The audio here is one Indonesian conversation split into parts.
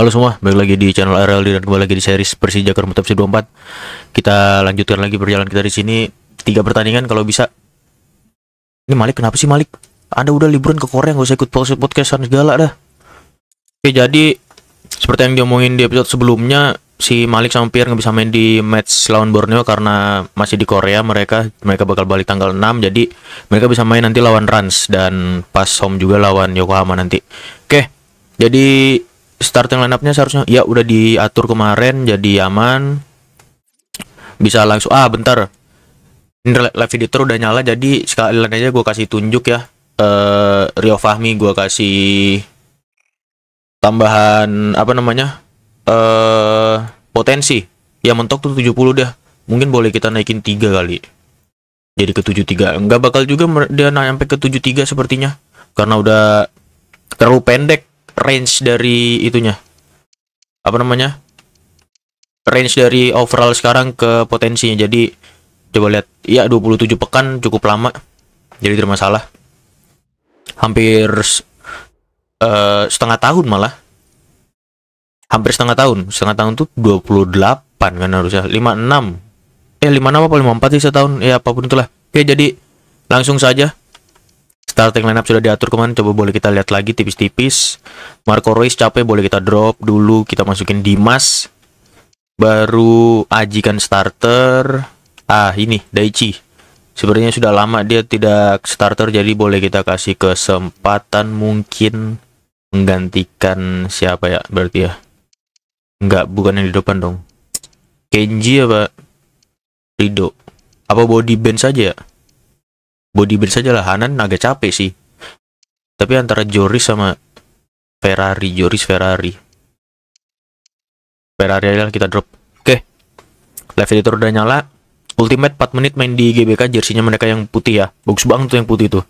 Halo semua, balik lagi di channel RLD dan kembali lagi di series Persija Kermutab 24. Kita lanjutkan lagi perjalanan kita di sini tiga pertandingan kalau bisa. Ini Malik kenapa sih Malik? Anda udah liburan ke Korea nggak usah ikut podcast podcastan segala dah. Oke, jadi seperti yang diomongin di episode sebelumnya, si Malik sama Pierre nggak bisa main di match lawan Borneo karena masih di Korea mereka mereka bakal balik tanggal 6 jadi mereka bisa main nanti lawan Rans dan pas home juga lawan Yokohama nanti. Oke, jadi starting lineupnya seharusnya ya udah diatur kemarin jadi aman bisa langsung ah bentar ini live editor udah nyala jadi sekalian aja gue kasih tunjuk ya eh Rio Fahmi gue kasih tambahan apa namanya eh potensi ya mentok tuh 70 dah mungkin boleh kita naikin tiga kali jadi ke 73 nggak bakal juga dia naik sampai ke 73 sepertinya karena udah terlalu pendek range dari itunya apa namanya range dari overall sekarang ke potensinya jadi coba lihat ya 27 pekan cukup lama jadi tidak masalah hampir uh, setengah tahun malah hampir setengah tahun setengah tahun tuh 28 kan harusnya 56 eh 56 apa 54 sih setahun ya apapun itulah oke jadi langsung saja Starting lineup sudah diatur kemana? coba boleh kita lihat lagi tipis-tipis. Marco Reus capek, boleh kita drop dulu, kita masukin Dimas. Baru Ajikan starter. Ah, ini Daichi. Sebenarnya sudah lama dia tidak starter, jadi boleh kita kasih kesempatan mungkin menggantikan siapa ya berarti ya. Enggak, bukan yang di depan dong. Kenji apa? Rido. Apa body band saja ya? body build saja lah Hanan agak capek sih tapi antara Joris sama Ferrari Joris Ferrari Ferrari adalah kita drop oke okay. live editor udah nyala ultimate 4 menit main di GBK jersinya mereka yang putih ya bagus banget tuh yang putih tuh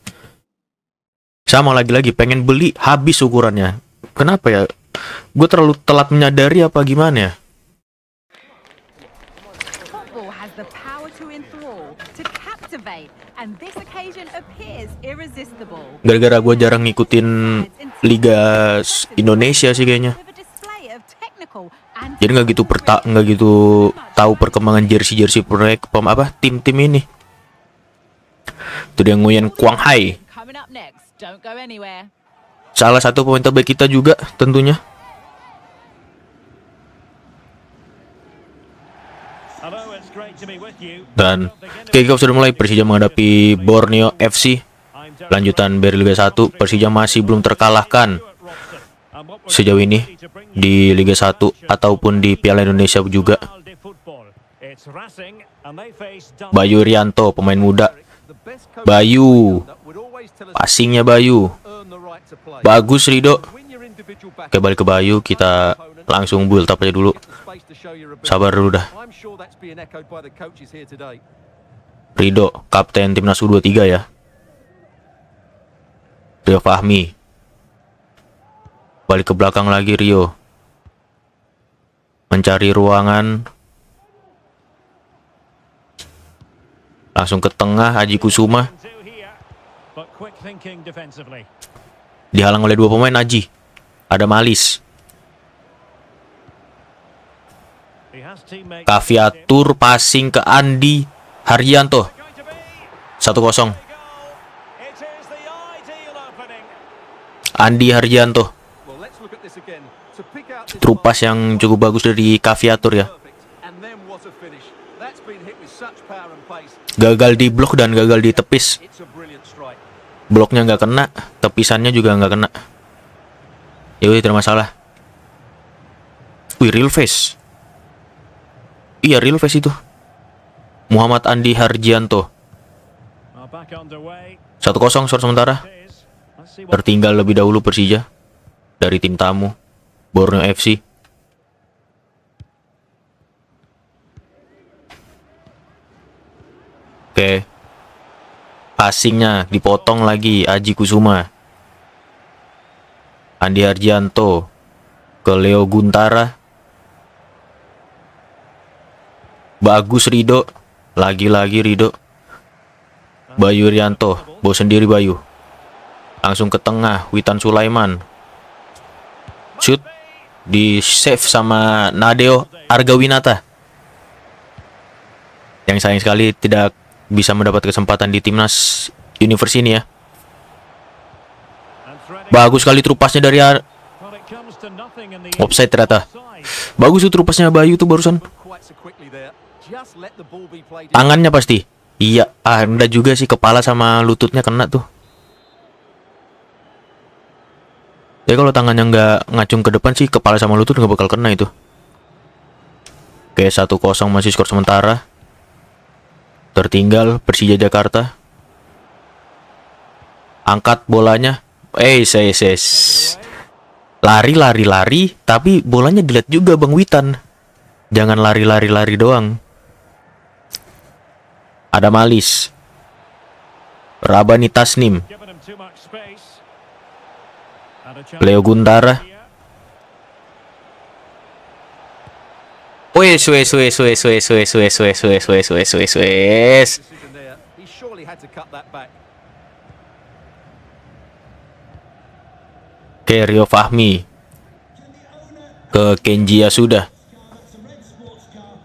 sama lagi-lagi pengen beli habis ukurannya kenapa ya gue terlalu telat menyadari apa gimana ya and Gara-gara gue jarang ngikutin Liga Indonesia sih kayaknya. Jadi nggak gitu perta nggak gitu tahu perkembangan jersey jersey proyek pem apa tim tim ini. Itu dia Nguyen Kuang Hai. Salah satu pemain terbaik kita juga tentunya. Dan kick off sudah mulai Persija menghadapi Borneo FC lanjutan Liga 1 Persija masih belum terkalahkan sejauh ini di Liga 1 ataupun di Piala Indonesia juga. Bayu Rianto pemain muda. Bayu. Passingnya Bayu. Bagus Rido. Kembali ke Bayu kita langsung build up aja dulu. Sabar dulu dah. Rido kapten timnas U23 ya. Rio Fahmi. Balik ke belakang lagi Rio. Mencari ruangan. Langsung ke tengah Aji Kusuma. Dihalang oleh dua pemain Aji. Ada Malis. Kaviatur passing ke Andi Haryanto. 1-0. Andi Harjanto. Trupas yang cukup bagus dari Kaviatur ya. Gagal di blok dan gagal di tepis. Bloknya nggak kena, tepisannya juga nggak kena. Yaudah tidak masalah. Wih, real face. Iya, real face itu. Muhammad Andi Harjianto. 1-0 sementara tertinggal lebih dahulu Persija dari tim tamu Borneo FC. Oke. Passingnya dipotong lagi Aji Kusuma. Andi Arjanto ke Leo Guntara. Bagus Rido. Lagi-lagi Rido. Bayu Rianto. Bawa sendiri Bayu. Langsung ke tengah, Witan Sulaiman. Shoot di save sama Nadeo Argawinata. Yang sayang sekali tidak bisa mendapat kesempatan di timnas universe ini ya. Bagus sekali terupasnya dari Ar offside ternyata. Bagus tuh terupasnya Bayu tuh barusan. Tangannya pasti. Iya, ada juga sih kepala sama lututnya kena tuh. Tapi kalau tangannya nggak ngacung ke depan sih kepala sama lutut nggak bakal kena itu. Oke, 1-0 masih skor sementara. Tertinggal Persija Jakarta. Angkat bolanya. Eh, saya Lari, lari, lari, tapi bolanya dilihat juga Bang Witan. Jangan lari-lari lari doang. Ada Malis. Rabani Tasnim. Leo Guntara. Wes wes wes wes wes wes wes wes wes wes wes wes wes. Ke Rio Fahmi ke Kenji ya sudah.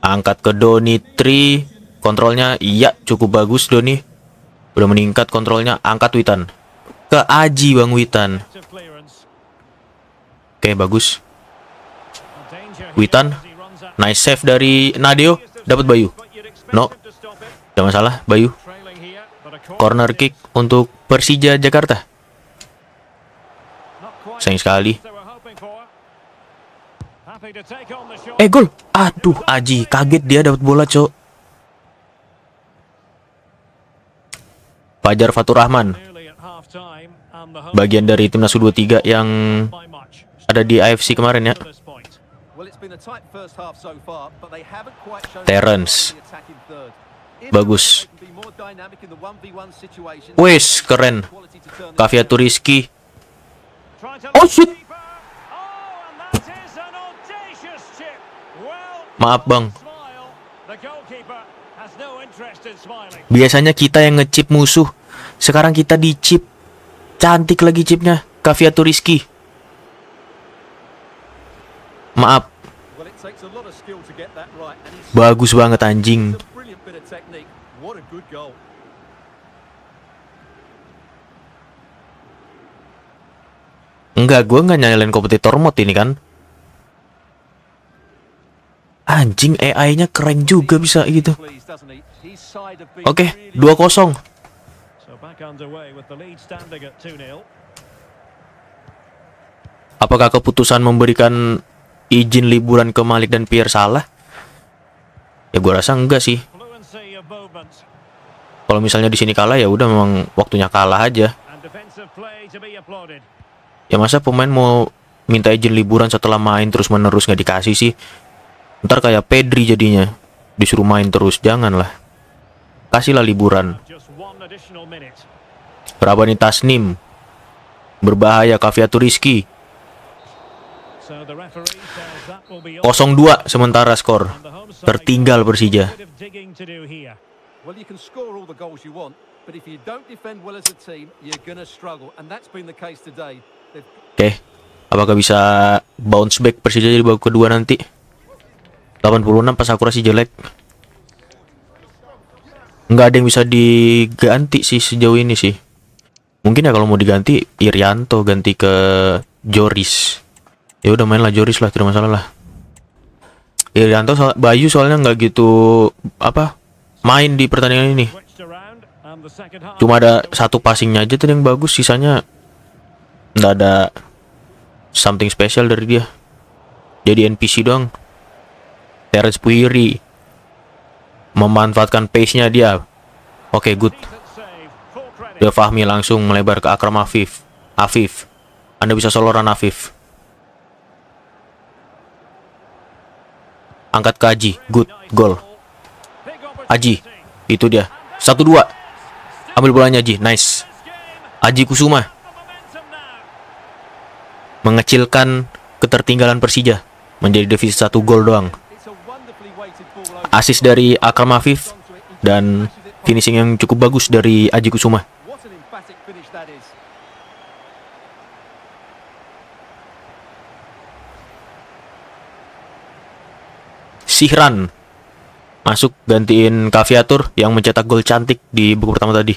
Angkat ke Doni Tri, kontrolnya iya cukup bagus Doni. Udah meningkat kontrolnya, angkat Witan. Ke Aji Bang Witan. Oke, okay, bagus. Witan. Nice save dari Nadeo. Dapat Bayu. No. Jangan salah, Bayu. Corner kick untuk Persija Jakarta. Sayang sekali. Eh, gol. Aduh, Aji. Kaget dia dapat bola, Cok. Fajar Fatur Rahman. Bagian dari timnas U23 yang ada di AFC kemarin ya. Terence. Bagus. Wes, keren. Kaviatur Rizky. Oh shit. Oh, Maaf bang. Biasanya kita yang ngechip musuh. Sekarang kita dicip. Cantik lagi chipnya. Kaviatur Rizky. Maaf. Bagus banget anjing. Enggak, gue nggak nyalain kompetitor mod ini kan. Anjing AI-nya keren juga bisa gitu. Oke, okay, 2-0. Apakah keputusan memberikan izin liburan ke Malik dan Pierre Salah? Ya gue rasa enggak sih. Kalau misalnya di sini kalah ya udah memang waktunya kalah aja. Ya masa pemain mau minta izin liburan setelah main terus menerus nggak dikasih sih? Ntar kayak Pedri jadinya disuruh main terus janganlah. Kasihlah liburan. nih Tasnim berbahaya Kaviatu Rizky 0-2 sementara skor. Tertinggal Persija. Oke, okay. apakah bisa bounce back Persija jadi babak kedua nanti? 86 pas akurasi jelek. Nggak ada yang bisa diganti sih sejauh ini sih. Mungkin ya kalau mau diganti Irianto ganti ke Joris ya udah main lah Joris lah tidak masalah lah Irianto ya, so Bayu soalnya nggak gitu apa main di pertandingan ini cuma ada satu passingnya aja tuh yang bagus sisanya nggak ada something special dari dia jadi NPC doang Terence Puyiri memanfaatkan pace-nya dia oke okay, good dia Fahmi langsung melebar ke Akram Afif Afif Anda bisa soloran Afif Angkat ke Aji. Good. goal Aji. Itu dia. Satu dua. Ambil bolanya Aji. Nice. Aji Kusuma. Mengecilkan ketertinggalan Persija. Menjadi defisit satu gol doang. Asis dari Akram Afif. Dan finishing yang cukup bagus dari Aji Kusuma. Sihran masuk gantiin Kaviatur yang mencetak gol cantik di babak pertama tadi.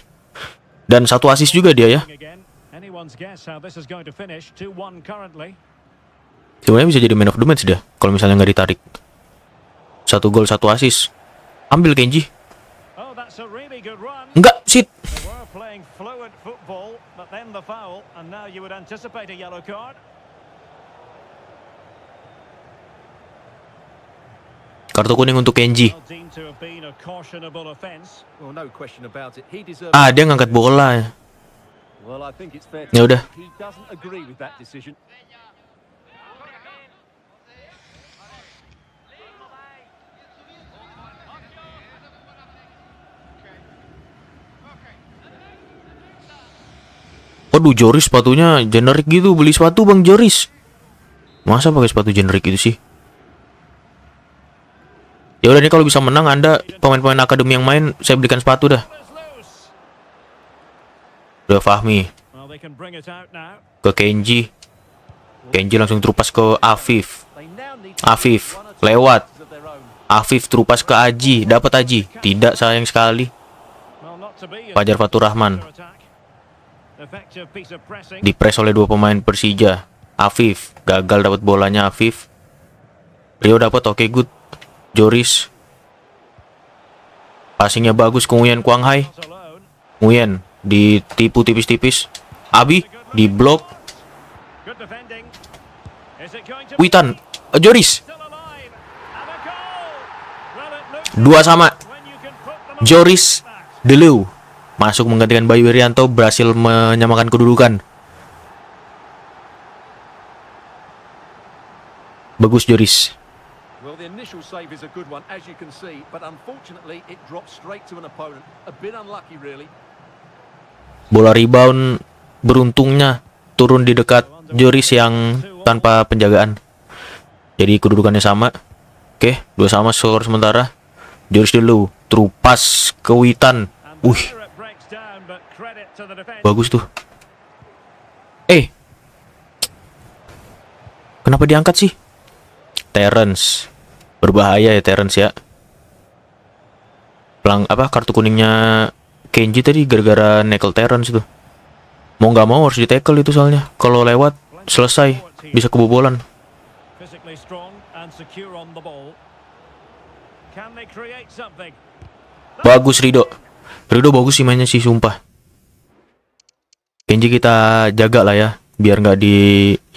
Dan satu asis juga dia ya. Sebenarnya bisa jadi man of the match dia kalau misalnya nggak ditarik. Satu gol satu asis. Ambil Kenji. Enggak, sit. Kartu kuning untuk Kenji. Ah, dia ngangkat bola. Ya, ya udah. Aduh Joris sepatunya generik gitu Beli sepatu Bang Joris Masa pakai sepatu generik itu sih Ya udah nih kalau bisa menang Anda pemain-pemain akademi yang main saya belikan sepatu dah. Udah Fahmi. Ke Kenji. Kenji langsung terupas ke Afif. Afif lewat. Afif terupas ke Aji, dapat Aji. Tidak sayang sekali. Fajar Fatur Rahman. Dipres oleh dua pemain Persija. Afif gagal dapat bolanya Afif. Rio dapat oke okay, good. Joris. Passingnya bagus ke Nguyen Kuang Hai. Nguyen ditipu tipis-tipis. Abi di blok. Witan, eh, Joris. Dua sama. Joris Delu masuk menggantikan Bayu Irianto berhasil menyamakan kedudukan. Bagus Joris initial save is a good one, as you can see, but unfortunately it drops straight to an opponent. A bit unlucky really. Bola rebound beruntungnya turun di dekat Joris yang tanpa penjagaan. Jadi kedudukannya sama. Oke, dua sama skor sementara. Joris dulu, terupas ke Witan. Wih. Bagus tuh. Eh. Kenapa diangkat sih? Terence. Berbahaya ya Terence ya. Pelang apa kartu kuningnya Kenji tadi gara-gara nekel Terence tuh. Mau nggak mau harus di tackle itu soalnya. Kalau lewat selesai bisa kebobolan. Bagus Rido. Rido bagus sih mainnya sih sumpah. Kenji kita jaga lah ya biar nggak di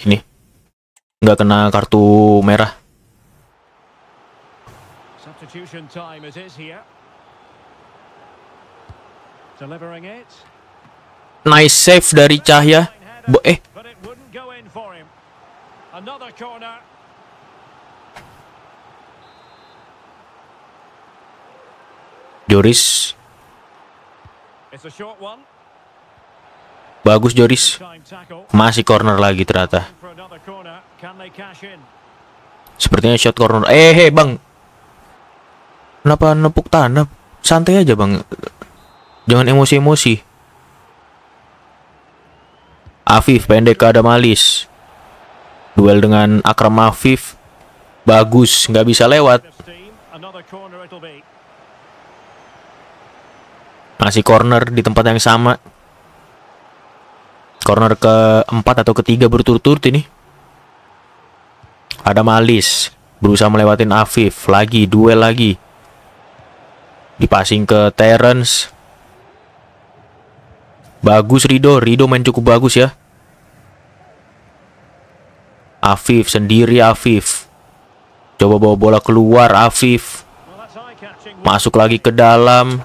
ini nggak kena kartu merah. Substitution time it is here. Delivering it. Nice save dari Cahya. Bo eh. Another corner. Joris. It's a short one. Bagus Joris. Masih corner lagi ternyata. Sepertinya shot corner. Eh, hey, eh, Bang. Kenapa nepuk tanah? Santai aja bang. Jangan emosi-emosi. Afif pendek ada malis. Duel dengan Akram Afif bagus, nggak bisa lewat. Masih corner di tempat yang sama. Corner keempat atau ketiga berturut-turut ini. Ada Malis berusaha melewatin Afif lagi duel lagi. Dipasing ke Terence. Bagus Rido. Rido main cukup bagus ya. Afif sendiri Afif. Coba bawa bola keluar Afif. Masuk lagi ke dalam.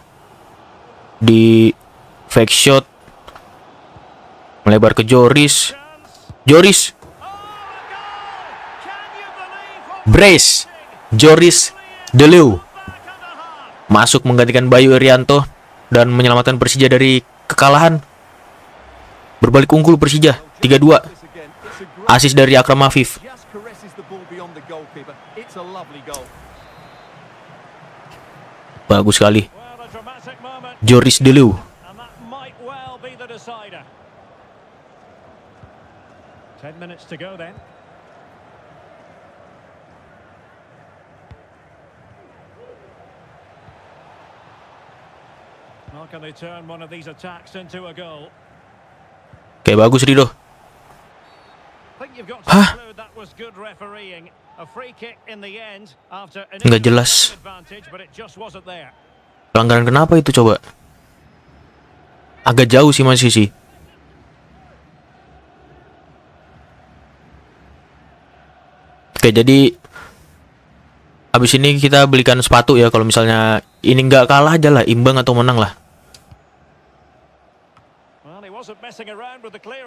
Di fake shot. Melebar ke Joris. Joris. Brace. Joris Deleu masuk menggantikan Bayu Irianto dan menyelamatkan Persija dari kekalahan. Berbalik unggul Persija 3-2. Asis dari Akram Afif. Bagus sekali. Joris Delu. Ten minutes to go then. Oke, bagus Rido. Hah? Nggak jelas. Pelanggaran kenapa itu coba? Agak jauh sih masih sih. Oke, jadi abis ini kita belikan sepatu ya kalau misalnya ini nggak kalah aja lah, imbang atau menang lah.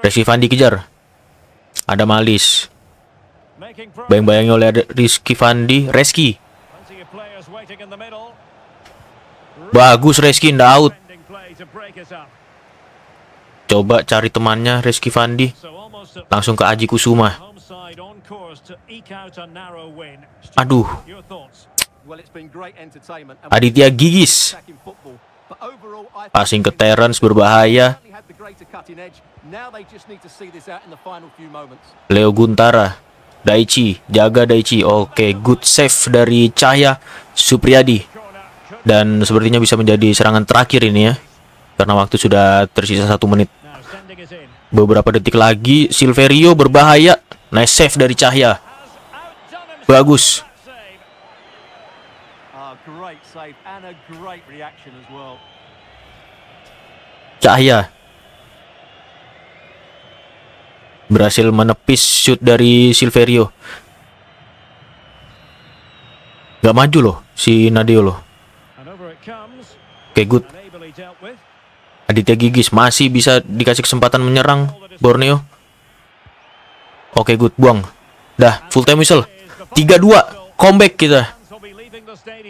Resi Fandi kejar, Ada Malis. bayang bayangnya oleh Rizky Fandi, Reski. Bagus Reski ndak out. Coba cari temannya Rizky Fandi. Langsung ke Aji Kusuma. Aduh. Aditya Gigis. Passing ke Terence berbahaya. Leo Guntara, Daichi, jaga Daichi. Oke, good save dari Cahya Supriyadi. Dan sepertinya bisa menjadi serangan terakhir ini ya. Karena waktu sudah tersisa satu menit. Beberapa detik lagi, Silverio berbahaya. Nice save dari Cahya. Bagus. Ah, Cahya berhasil menepis shoot dari Silverio. Gak maju loh si Nadio loh. Oke good. Aditya Gigis masih bisa dikasih kesempatan menyerang Borneo. Oke good buang. Dah full time whistle. 3-2 comeback kita.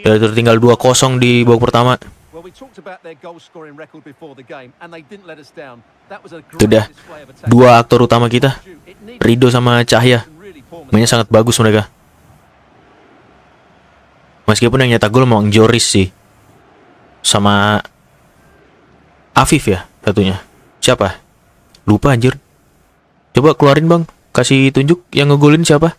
Dari tertinggal 2-0 di babak pertama. Well, we talked about their goal scoring record before the game and they didn't let us down. That was a dah dua aktor utama kita. Rido sama Cahya. Mainnya sangat bagus mereka. Meskipun yang nyetak gol mau Joris sih. Sama Afif ya satunya. Siapa? Lupa anjir. Coba keluarin bang. Kasih tunjuk yang ngegolin siapa.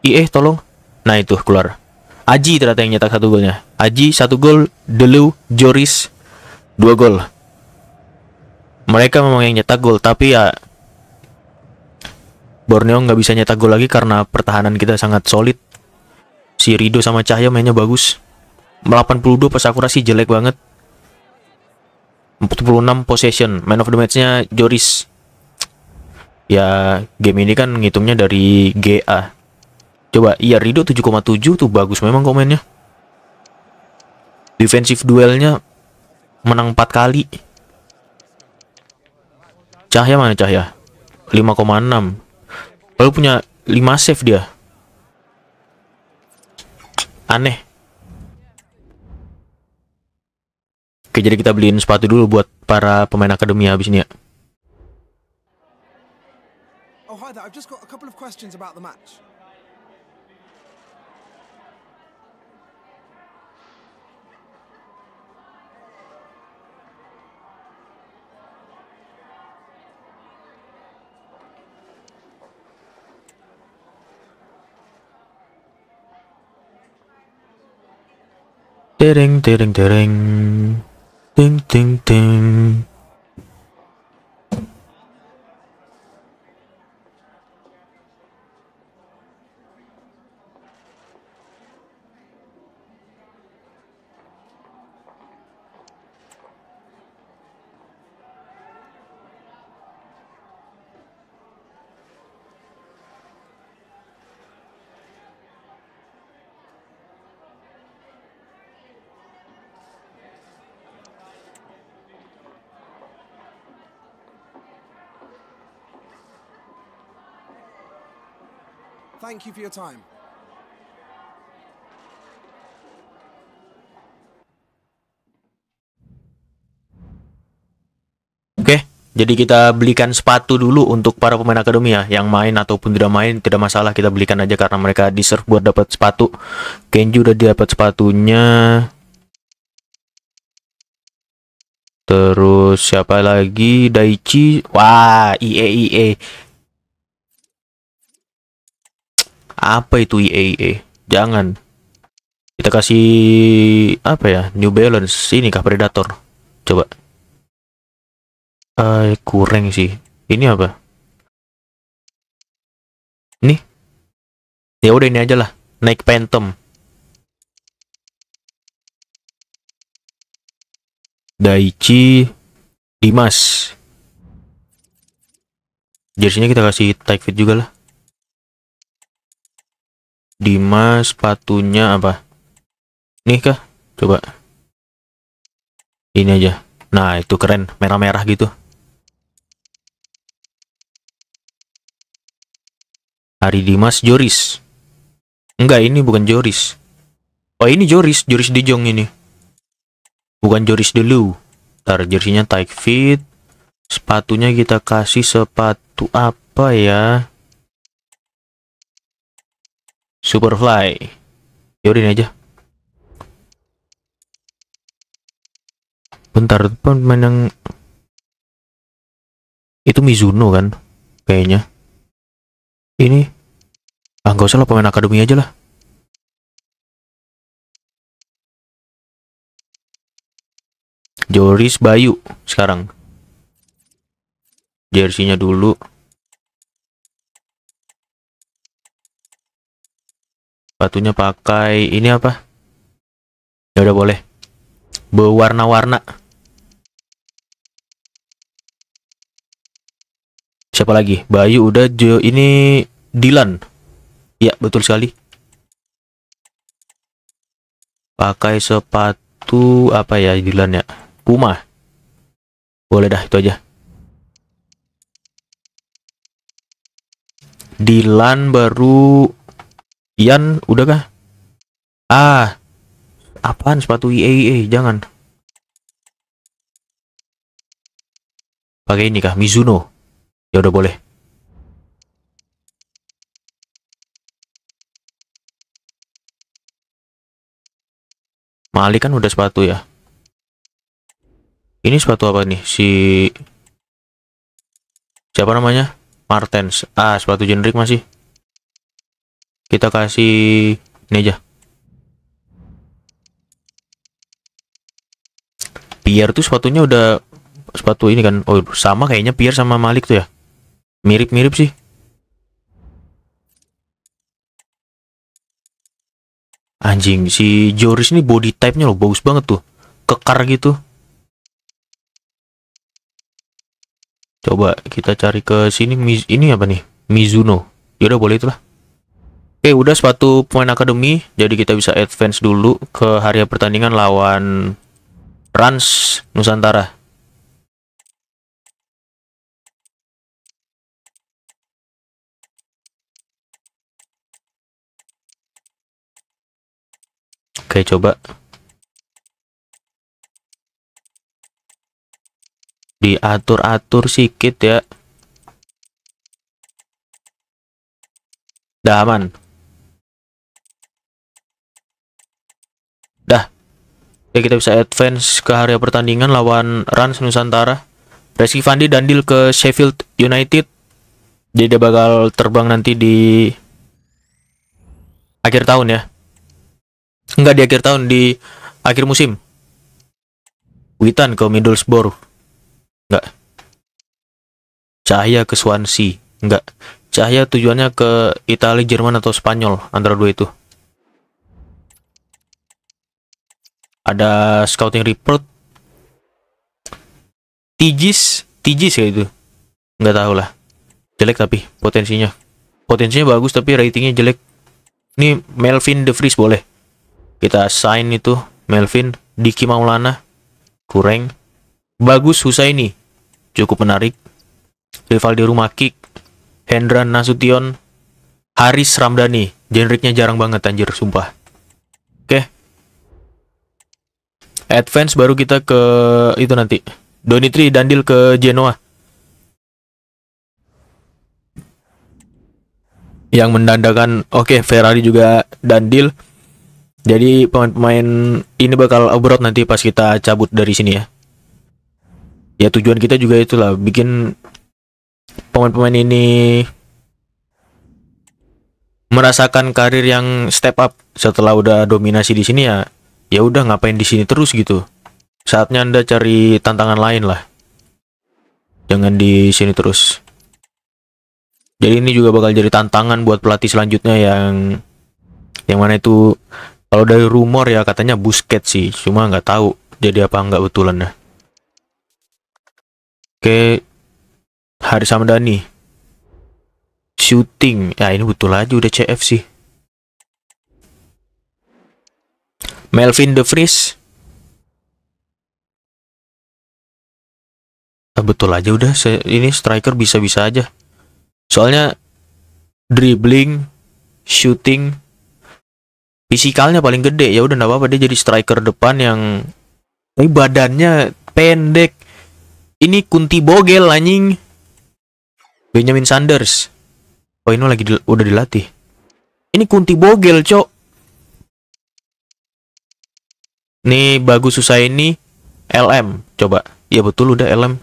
IE tolong. Nah itu keluar. Aji ternyata yang nyetak satu golnya. Aji satu gol, Delu, Joris, dua gol. Mereka memang yang nyetak gol, tapi ya Borneo nggak bisa nyetak gol lagi karena pertahanan kita sangat solid. Si Rido sama Cahya mainnya bagus. 82 pas akurasi jelek banget. 46 possession, man of the match-nya Joris. Ya, game ini kan ngitungnya dari GA. Coba, iya Rido 7,7 tuh bagus memang komennya defensive duelnya menang 4 kali Cahya mana Cahya 5,6 lalu punya 5 save dia aneh Oke jadi kita beliin sepatu dulu buat para pemain akademi ya habis ini ya Oh hi there, I've just got a couple of questions about the match. Ding ding ding ding ding ding ding. Thank you for your time. Oke, jadi kita belikan sepatu dulu untuk para pemain akademi ya, yang main ataupun tidak main tidak masalah kita belikan aja karena mereka deserve buat dapat sepatu. Kenji udah dapat sepatunya. Terus siapa lagi? Daichi. Wah, IE IE. Apa itu IAA? E e? Jangan. Kita kasih apa ya? New Balance ini kah Predator? Coba. Uh, kurang sih. Ini apa? Nih. Ya udah ini aja lah. Naik Phantom. Daichi Dimas. Jersinya kita kasih tight fit juga lah. Dimas sepatunya apa? Nih kah? Coba. Ini aja. Nah, itu keren, merah-merah gitu. Hari Dimas Joris. Enggak, ini bukan Joris. Oh, ini Joris, Joris Dijong ini. Bukan Joris dulu. Ntar jersinya tight fit. Sepatunya kita kasih sepatu apa ya? Superfly. ini aja. Bentar, depan pemain yang... Itu Mizuno kan? Kayaknya. Ini. Ah, nggak usah lah, pemain akademi aja lah. Joris Bayu sekarang. Jersinya dulu. Batunya pakai ini apa? Ya udah boleh. Berwarna-warna. Siapa lagi? Bayu udah jo ini Dilan. Ya, betul sekali. Pakai sepatu apa ya Dilan ya? Puma. Boleh dah itu aja. Dilan baru Ian udah kah? Ah. Apaan sepatu EA? E? jangan. Pakai ini kah? Mizuno. Ya udah boleh. Mali kan udah sepatu ya. Ini sepatu apa nih? Si siapa namanya? Martens. Ah, sepatu generik masih kita kasih ini aja Pierre tuh sepatunya udah sepatu ini kan oh sama kayaknya Pierre sama Malik tuh ya mirip-mirip sih anjing si Joris ini body type-nya loh bagus banget tuh kekar gitu coba kita cari ke sini ini apa nih Mizuno yaudah boleh itulah Oke, udah sepatu pemain akademi, jadi kita bisa advance dulu ke hari pertandingan lawan Rans Nusantara. Oke, coba. Diatur-atur sikit ya. Udah aman. Dah. Oke, kita bisa advance ke area pertandingan lawan Rans Nusantara. Reski Fandi dandil ke Sheffield United. Jadi dia bakal terbang nanti di akhir tahun ya. Enggak di akhir tahun, di akhir musim. Witan ke Middlesbrough. Enggak. Cahaya ke Swansea. Enggak. Cahaya tujuannya ke Italia, Jerman atau Spanyol antara dua itu. ada scouting report Tijis Tijis ya itu nggak tahu lah jelek tapi potensinya potensinya bagus tapi ratingnya jelek ini Melvin De Vries boleh kita sign itu Melvin Diki Maulana kurang bagus Husaini cukup menarik di rumah Kick, Hendra Nasution Haris Ramdhani jenriknya jarang banget anjir sumpah oke okay advance baru kita ke itu nanti. Doni Donitri Dandil ke Genoa. Yang mendandakan oke okay, Ferrari juga Dandil. Jadi pemain-pemain ini bakal abroad nanti pas kita cabut dari sini ya. Ya tujuan kita juga itulah bikin pemain-pemain ini merasakan karir yang step up setelah udah dominasi di sini ya ya udah ngapain di sini terus gitu. Saatnya Anda cari tantangan lain lah. Jangan di sini terus. Jadi ini juga bakal jadi tantangan buat pelatih selanjutnya yang yang mana itu kalau dari rumor ya katanya Busket sih, cuma nggak tahu jadi apa nggak betulan ya. Oke, sama Dani. Shooting. Ya ini betul aja udah CF sih. Melvin De Vries. Nah, betul aja udah ini striker bisa-bisa aja. Soalnya dribbling, shooting, fisikalnya paling gede ya udah nggak apa-apa dia jadi striker depan yang tapi eh, badannya pendek. Ini kunti bogel anjing. Benjamin Sanders. Oh ini lagi di, udah dilatih. Ini kunti bogel, cok. Nih bagus susah ini LM coba. Ya betul udah LM.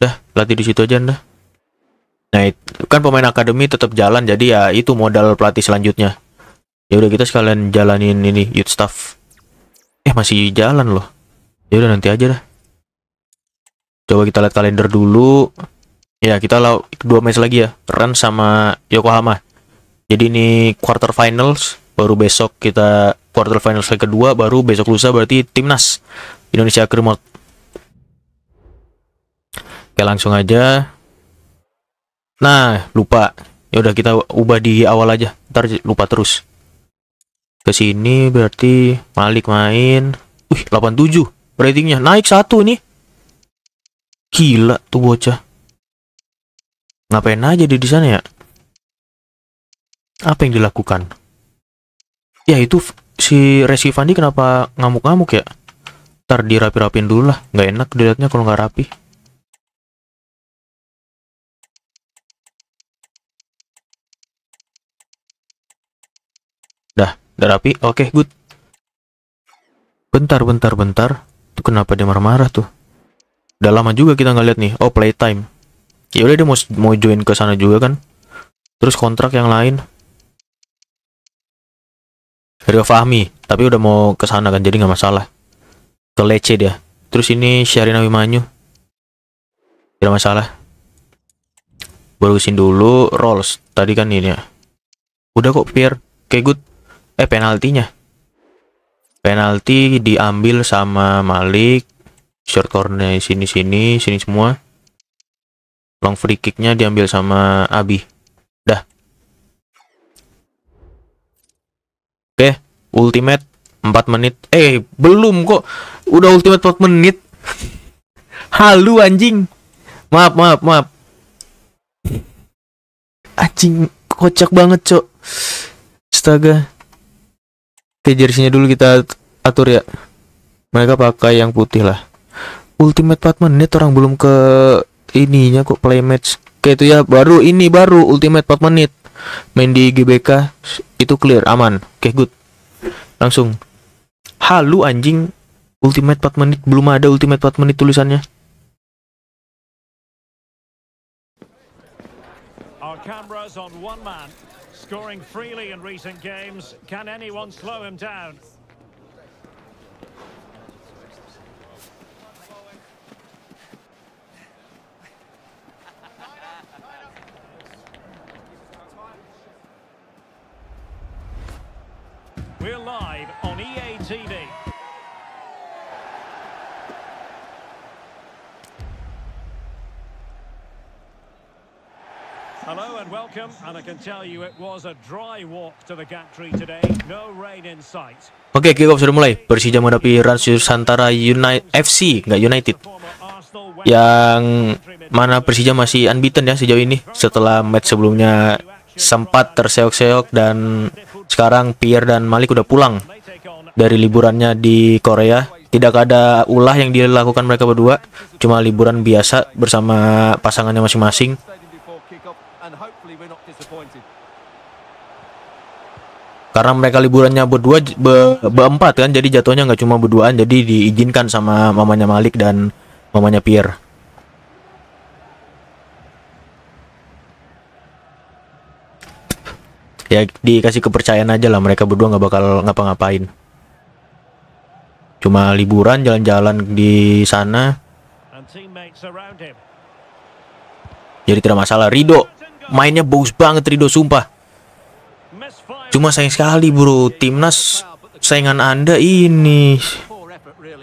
Dah, latih di situ aja dah. Nah, kan pemain akademi tetap jalan jadi ya itu modal pelatih selanjutnya. Ya udah kita sekalian jalanin ini youth staff. Eh masih jalan loh. Ya udah nanti aja dah. Coba kita lihat kalender dulu. Ya, kita lau dua match lagi ya. Ren sama Yokohama. Jadi ini quarter finals baru besok kita quarter final leg kedua baru besok lusa berarti timnas Indonesia Krimot Oke langsung aja. Nah lupa. Ya udah kita ubah di awal aja. Ntar lupa terus. Ke sini berarti Malik main. Wih 87 ratingnya naik satu nih. Gila tuh bocah. Ngapain aja di sana ya? Apa yang dilakukan? Ya itu si Resi Fandi kenapa ngamuk-ngamuk ya? Ntar dirapi-rapin dulu lah, nggak enak dilihatnya kalau nggak rapi. Dah, udah rapi. Oke, okay, good. Bentar, bentar, bentar. Tuh kenapa dia marah-marah tuh? Udah lama juga kita nggak lihat nih. Oh, playtime. Ya udah dia mau mau join ke sana juga kan. Terus kontrak yang lain. Rio Fahmi, tapi udah mau ke sana kan jadi nggak masalah. Ke Lece dia. Terus ini Syarina Wimanyu. Tidak masalah. Barusin dulu Rolls. Tadi kan ini ya. Udah kok Pierre. Kayak good. Eh penaltinya. Penalti diambil sama Malik. Short corner sini sini sini semua. Long free kicknya diambil sama Abi. Ultimate 4 menit. Eh, belum kok. Udah Ultimate 4 menit. Halu anjing. Maaf, maaf, maaf. Anjing kocak banget, Cok. Astaga. Oke, jersinya dulu kita atur ya. Mereka pakai yang putih lah. Ultimate 4 menit orang belum ke ininya kok play match. kayak itu ya baru ini baru Ultimate 4 menit. Main di GBK itu clear aman. Oke, good langsung halu anjing ultimate 4 menit belum ada ultimate 4 menit tulisannya cameras on one man, scoring freely in recent games. Can anyone slow him down? We're live on EA TV. Hello and welcome, and I can tell you it was a dry walk to the Gantry today. No rain in sight. Oke, okay, kick-off sudah mulai. Persija menghadapi Rans Santara United FC, nggak United. Yang mana Persija masih unbeaten ya sejauh ini setelah match sebelumnya sempat terseok-seok dan sekarang Pierre dan Malik udah pulang dari liburannya di Korea. Tidak ada ulah yang dilakukan mereka berdua, cuma liburan biasa bersama pasangannya masing-masing. Karena mereka liburannya berdua be, berempat kan, jadi jatuhnya nggak cuma berduaan, jadi diizinkan sama mamanya Malik dan mamanya Pierre. ya dikasih kepercayaan aja lah mereka berdua nggak bakal ngapa-ngapain cuma liburan jalan-jalan di sana jadi tidak masalah Rido mainnya bagus banget Rido sumpah cuma sayang sekali bro timnas saingan anda ini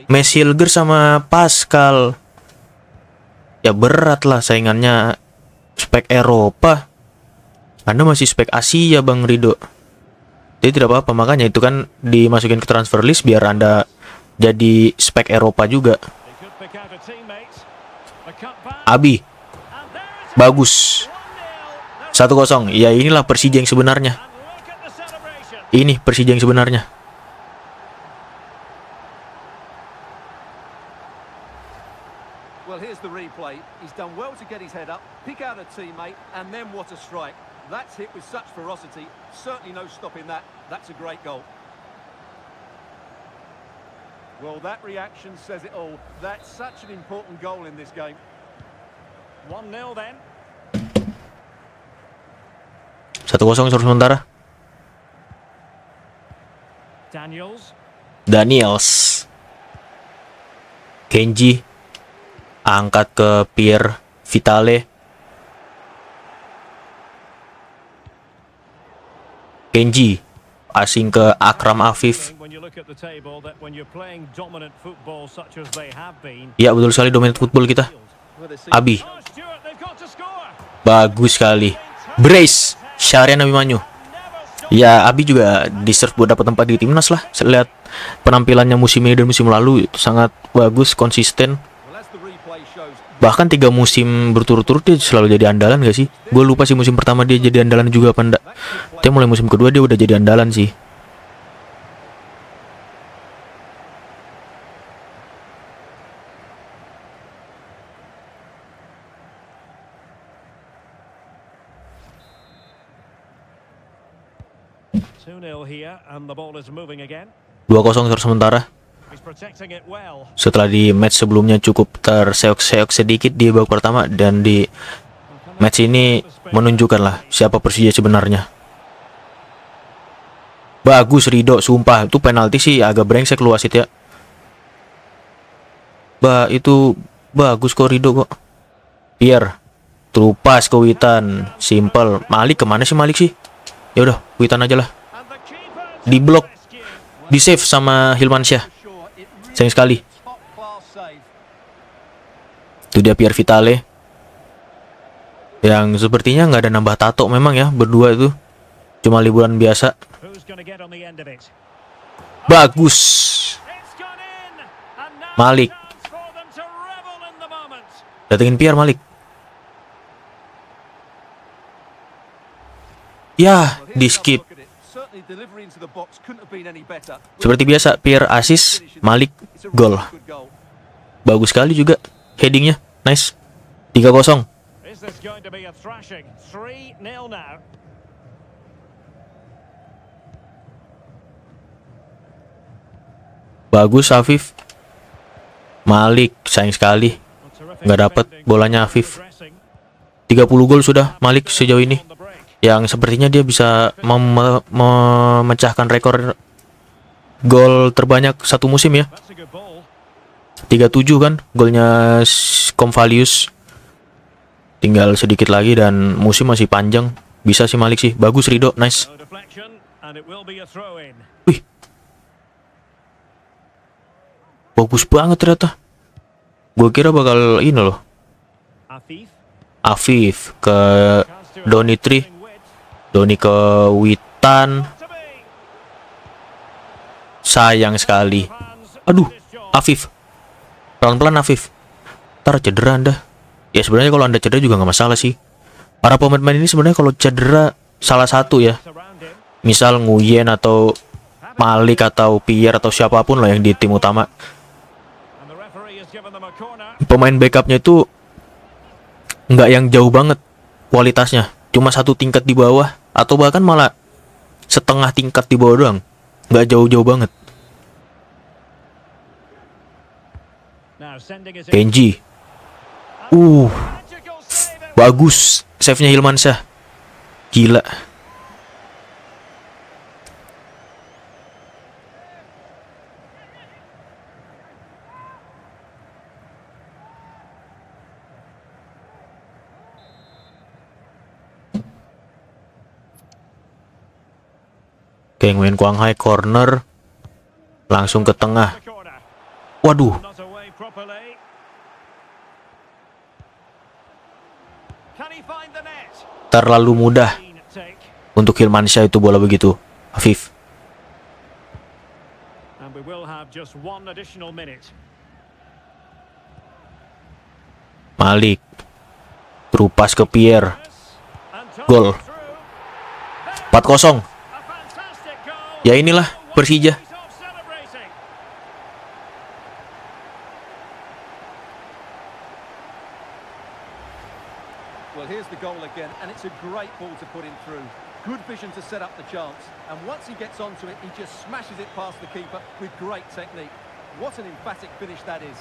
Hilger sama Pascal ya berat lah saingannya spek Eropa anda masih spek Asia Bang Rido. Jadi tidak apa-apa makanya itu kan dimasukin ke transfer list biar Anda jadi spek Eropa juga. Abi. Bagus. 1-0. Ya inilah Persija yang sebenarnya. Ini Persija yang sebenarnya. Well, here's the replay. He's done well to get his head up, pick out a teammate, and then what a strike. That's hit with such ferocity. Certainly no stopping that. That's a great goal. Well, that reaction says it all. That's such an important goal in this game. 1-0 then. Satu kosong terus Daniels. Daniels. Kenji angkat ke Pierre Vitale. Kenji asing ke Akram Afif ya betul sekali dominant football kita Abi bagus sekali brace Syahrian Abimanyu ya Abi juga deserve buat dapat tempat di timnas lah Saya lihat penampilannya musim ini dan musim lalu itu sangat bagus konsisten bahkan tiga musim berturut-turut dia selalu jadi andalan gak sih gue lupa sih musim pertama dia jadi andalan juga apa enggak tapi mulai musim kedua dia udah jadi andalan sih Dua kosong sementara. Setelah di match sebelumnya cukup terseok-seok sedikit di babak pertama dan di match ini menunjukkanlah siapa Persija sebenarnya. Bagus Rido, sumpah itu penalti sih agak brengsek luas itu ya. Ba itu bagus kok Rido kok. pier terupas ke Witan, simple. Malik kemana sih Malik sih? Ya udah, Witan aja lah. Di blok, di save sama Hilmansyah. Sayang sekali. Itu dia Pierre Vitale. Yang sepertinya nggak ada nambah tato memang ya, berdua itu. Cuma liburan biasa. Bagus. Malik. Datengin Pierre Malik. Ya, di skip. Seperti biasa, Pierre Asis, Malik, gol. Bagus sekali juga headingnya, nice. 3-0. Bagus Afif. Malik, sayang sekali. Nggak dapat bolanya Afif. 30 gol sudah Malik sejauh ini yang sepertinya dia bisa memecahkan rekor gol terbanyak satu musim ya 37 kan golnya Komvalius tinggal sedikit lagi dan musim masih panjang bisa sih Malik sih bagus Rido nice wih bagus banget ternyata gue kira bakal ini loh Afif ke Donitri Doni ke Witan. Sayang sekali. Aduh, Afif. Pelan-pelan Afif. Ntar cedera Anda. Ya sebenarnya kalau Anda cedera juga nggak masalah sih. Para pemain-pemain ini sebenarnya kalau cedera salah satu ya. Misal Nguyen atau Malik atau Pierre atau siapapun lah yang di tim utama. Pemain backupnya itu nggak yang jauh banget kualitasnya, cuma satu tingkat di bawah atau bahkan malah setengah tingkat di bawah doang nggak jauh-jauh banget Kenji uh bagus save-nya hilman Hilmansyah gila Geng Wen Kuang Hai corner langsung ke tengah. Waduh. Terlalu mudah untuk Hilmansyah itu bola begitu. Afif. Malik terupas ke Pierre. Gol. Ya inilah Persija. Well, here's the goal again, and it's a great ball to put him through. Good vision to set up the chance, and once he gets onto it, he just smashes it past the keeper with great technique. What an emphatic finish that is.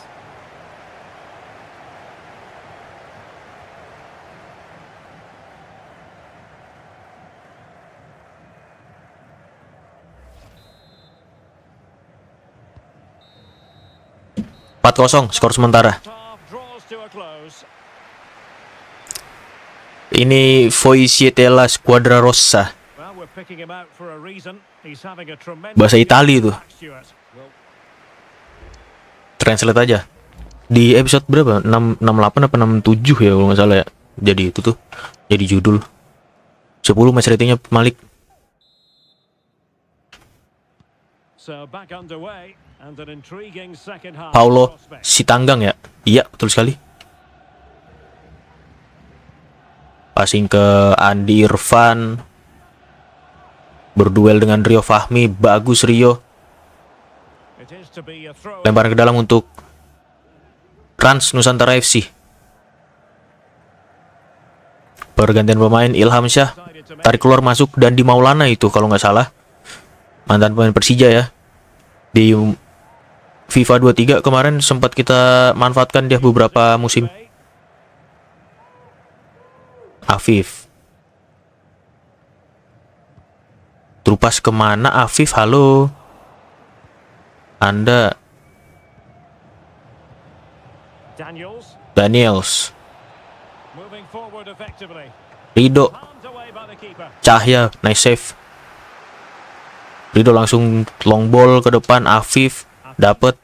4-0 skor sementara. Ini Foisietela Squadra Rossa. Bahasa Itali itu. Translate aja. Di episode berapa? 6, 68 apa 67 ya kalau nggak salah ya. Jadi itu tuh. Jadi judul. 10 match ratingnya Malik Paulo Sitanggang ya? Iya, betul sekali. Passing ke Andi Irfan. Berduel dengan Rio Fahmi. Bagus Rio. Lemparan ke dalam untuk Trans Nusantara FC. Pergantian pemain Ilham Syah. Tarik keluar masuk dan di Maulana itu kalau nggak salah. Mantan pemain Persija ya di FIFA 23 kemarin sempat kita manfaatkan dia beberapa musim. Afif. Trupas kemana Afif? Halo. Anda. Daniels. Daniels. Rido. Cahya, nice save. Rido langsung long ball ke depan Afif dapat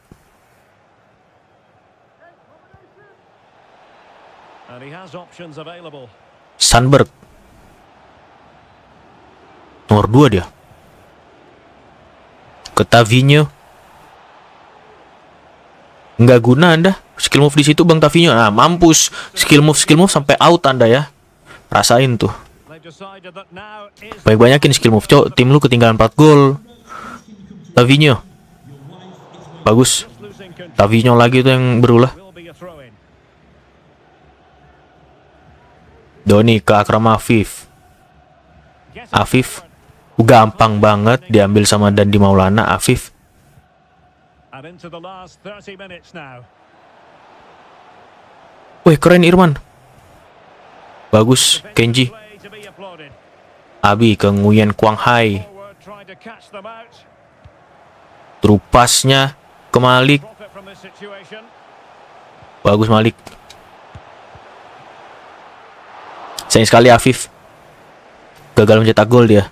Sunberg nomor 2 dia ke Tavinho nggak guna anda skill move di situ Bang Tavinho nah mampus skill move skill move sampai out anda ya rasain tuh banyak-banyakin skill move cok tim lu ketinggalan 4 gol Tavinho. Bagus. Tavinho lagi itu yang berulah. Doni ke Akram Afif. Afif gampang banget diambil sama Dandi Maulana Afif. Wih keren Irman. Bagus Kenji. Abi ke Nguyen Kuang Hai terupasnya ke Malik. Bagus Malik. Sayang sekali Afif. Gagal mencetak gol dia.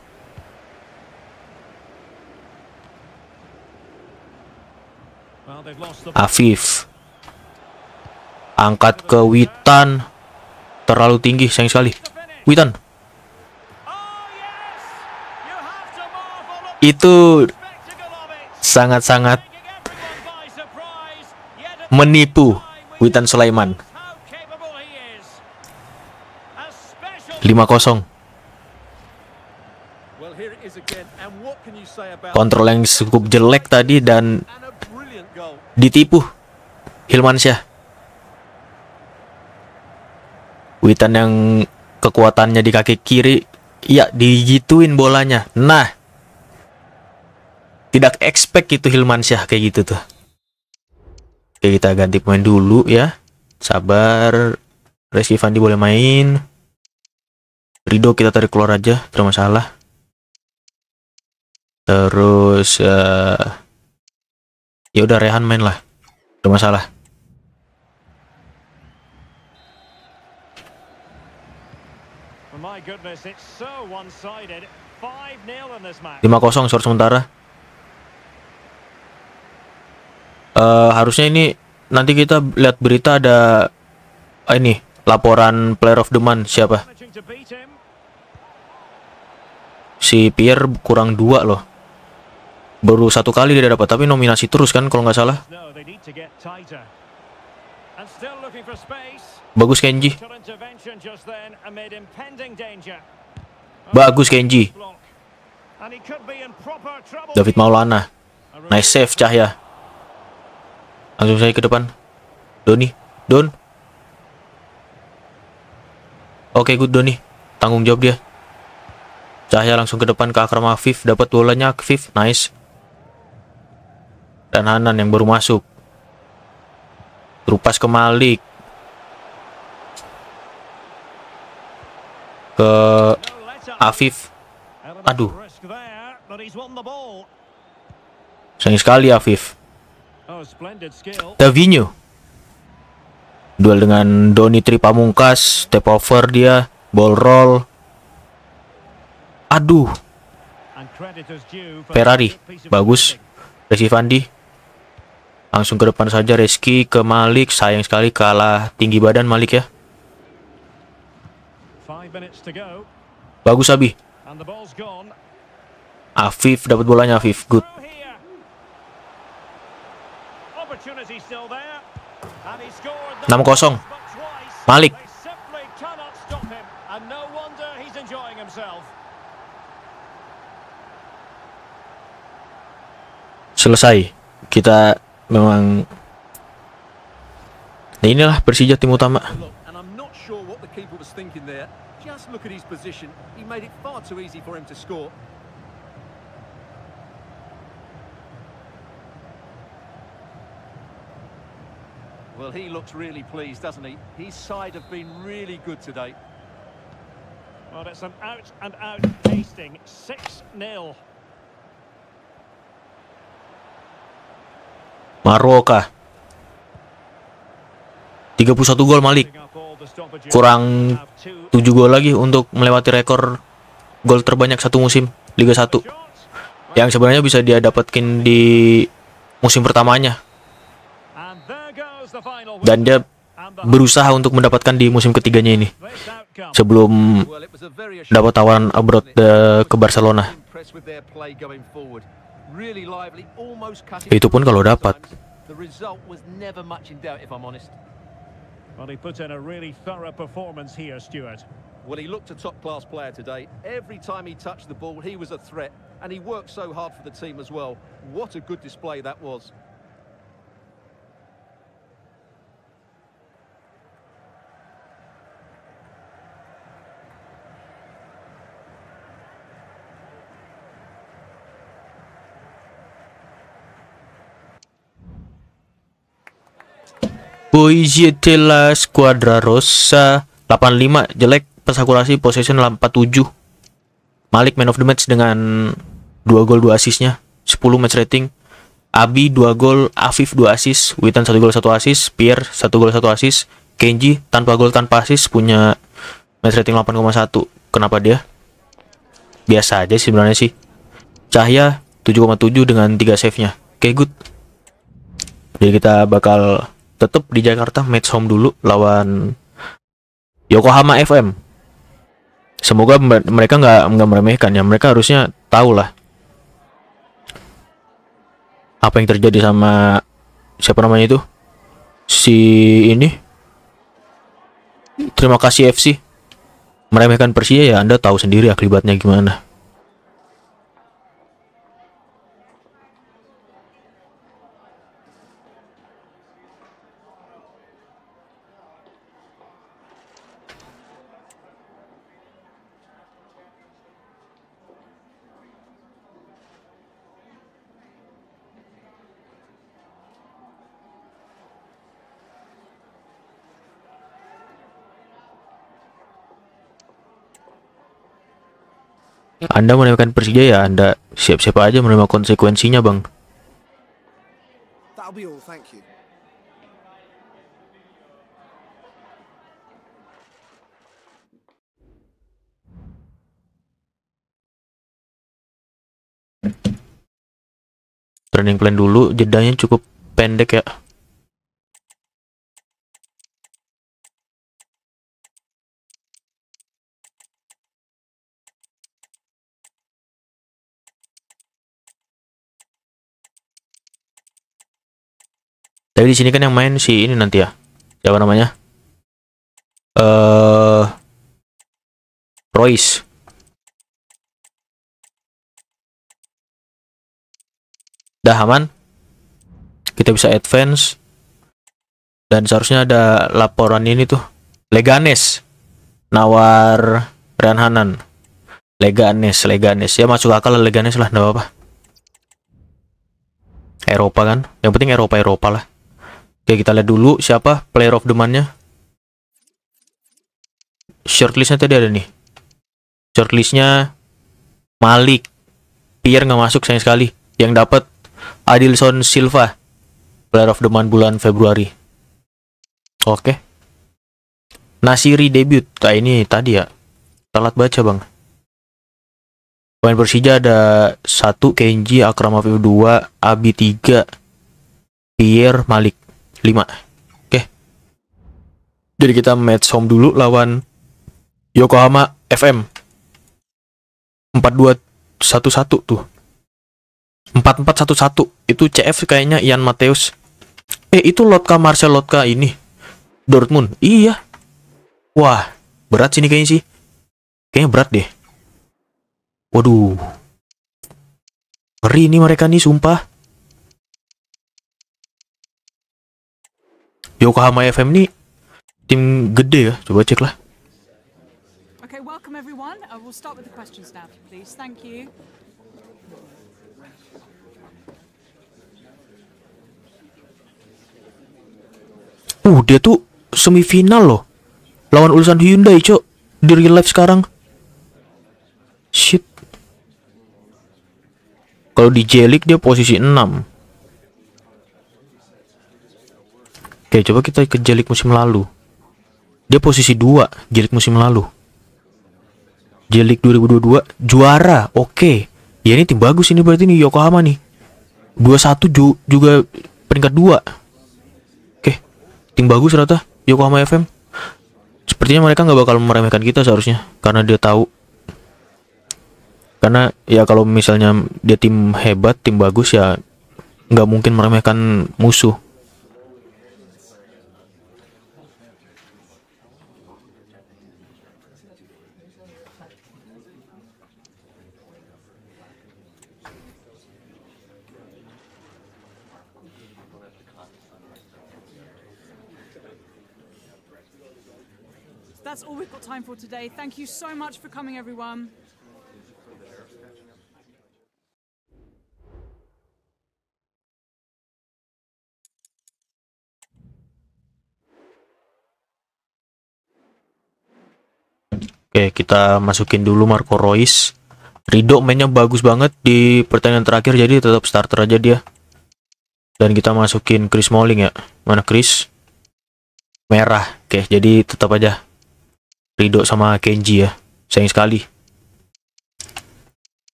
Afif angkat ke Witan terlalu tinggi sayang sekali Witan itu sangat-sangat menipu Witan Sulaiman 5-0 kontrol yang cukup jelek tadi dan ditipu Hilmansyah Witan yang kekuatannya di kaki kiri ya digituin bolanya nah tidak expect gitu Syah kayak gitu tuh oke kita ganti pemain dulu ya sabar Reski Fandi boleh main Rido kita tarik keluar aja tidak masalah terus uh, ya udah Rehan main lah tidak masalah Lima kosong sementara. uh, harusnya ini nanti kita lihat berita ada uh, ini laporan player of the month siapa si Pierre kurang dua loh baru satu kali dia dapat tapi nominasi terus kan kalau nggak salah bagus Kenji bagus Kenji David Maulana nice save Cahya Langsung saya ke depan. Doni, Don. Oke, okay, good Doni. Tanggung jawab dia. Cahaya langsung ke depan ke Akram Afif. Dapat bolanya Afif. Nice. Dan Hanan yang baru masuk. terupas ke Malik. Ke Afif. Aduh. Sayang sekali Afif. Tavinho. Duel dengan Doni Tripamungkas, step over dia, ball roll. Aduh. Ferrari, bagus. Resi Fandi. Langsung ke depan saja Reski ke Malik. Sayang sekali kalah tinggi badan Malik ya. Bagus Abi. Afif dapat bolanya Afif, good. 6-0. Malik. Selesai. Kita memang Nah inilah Persija tim utama. Well, he looks really pleased, doesn't he? His side have been really good today. Well, that's an out-and-out tasting. 6-0. Maroka. 31 gol Malik. Kurang 7 gol lagi untuk melewati rekor gol terbanyak satu musim Liga 1. Yang sebenarnya bisa dia dapatkan di musim pertamanya dan dia berusaha untuk mendapatkan di musim ketiganya ini sebelum dapat tawaran abroad uh, ke Barcelona. Itu pun kalau dapat. Well, he looked a top-class player today. Every time he touched the ball, he was a threat, and he worked so hard for the team as well. What a good display that was. Boisietela Squadra Rossa 85 jelek pas akurasi possession 47 Malik man of the match dengan 2 gol 2 asisnya 10 match rating Abi 2 gol, Afif 2 asis, Witan 1 gol 1 asis, Pierre 1 gol 1 asis, Kenji tanpa gol tanpa asis punya match rating 8,1. Kenapa dia? Biasa aja sih sebenarnya sih. Cahya 7,7 dengan 3 save-nya. Oke, okay, good. Jadi kita bakal tetap di Jakarta match home dulu lawan Yokohama FM. Semoga mereka nggak nggak meremehkan ya. Mereka harusnya tahu lah apa yang terjadi sama siapa namanya itu si ini. Terima kasih FC meremehkan Persija ya Anda tahu sendiri akibatnya gimana. Anda menemukan Persija ya, Anda siap-siap aja menerima konsekuensinya, Bang. Training plan dulu, jedanya cukup pendek ya. Tapi di sini kan yang main si ini nanti ya. Siapa namanya? Eh uh, Royce. Dah aman. Kita bisa advance. Dan seharusnya ada laporan ini tuh. Leganes. Nawar Hanan. Leganes, Leganes. Ya masuk akal Leganes lah, enggak apa-apa. Eropa kan. Yang penting Eropa-Eropa lah. Oke, kita lihat dulu siapa player of the month-nya. Shortlist-nya tadi ada nih. Shortlist-nya Malik. Pierre nggak masuk sayang sekali. Yang dapat Adilson Silva. Player of the month bulan Februari. Oke. Nasiri debut. Nah, ini tadi ya. Telat baca, Bang. Pemain Persija ada 1, Kenji, Akram 2, Abi 3, Pierre, Malik. 5. Oke. Okay. Jadi kita match home dulu lawan Yokohama FM. 4211 tuh. 4411 itu CF kayaknya Ian Mateus. Eh itu Lotka Marcel Lotka ini. Dortmund. Iya. Wah, berat sini kayaknya sih. Kayaknya berat deh. Waduh. Ngeri ini mereka nih sumpah. Yokohama FM ini tim gede ya. Coba cek lah. Okay, welcome everyone. I will start with the questions now, please. Thank you. Uh, dia tuh semifinal loh. Lawan ulusan Hyundai, Cok. Di real life sekarang. Shit. Kalau di J-League dia posisi 6. Oke, coba kita ke Jelik musim lalu. Dia posisi 2 Jelik musim lalu. Jelik 2022 juara. Oke. Ya ini tim bagus ini berarti nih Yokohama nih. 21 ju juga peringkat 2. Oke. Tim bagus rata Yokohama FM. Sepertinya mereka nggak bakal meremehkan kita seharusnya karena dia tahu karena ya kalau misalnya dia tim hebat, tim bagus ya nggak mungkin meremehkan musuh. for today. Thank you so much for coming, everyone. Oke, kita masukin dulu Marco Reus. Rido mainnya bagus banget di pertandingan terakhir, jadi tetap starter aja dia. Dan kita masukin Chris Molling ya. Mana Chris? Merah. Oke, jadi tetap aja Ridot sama Kenji ya. Sayang sekali.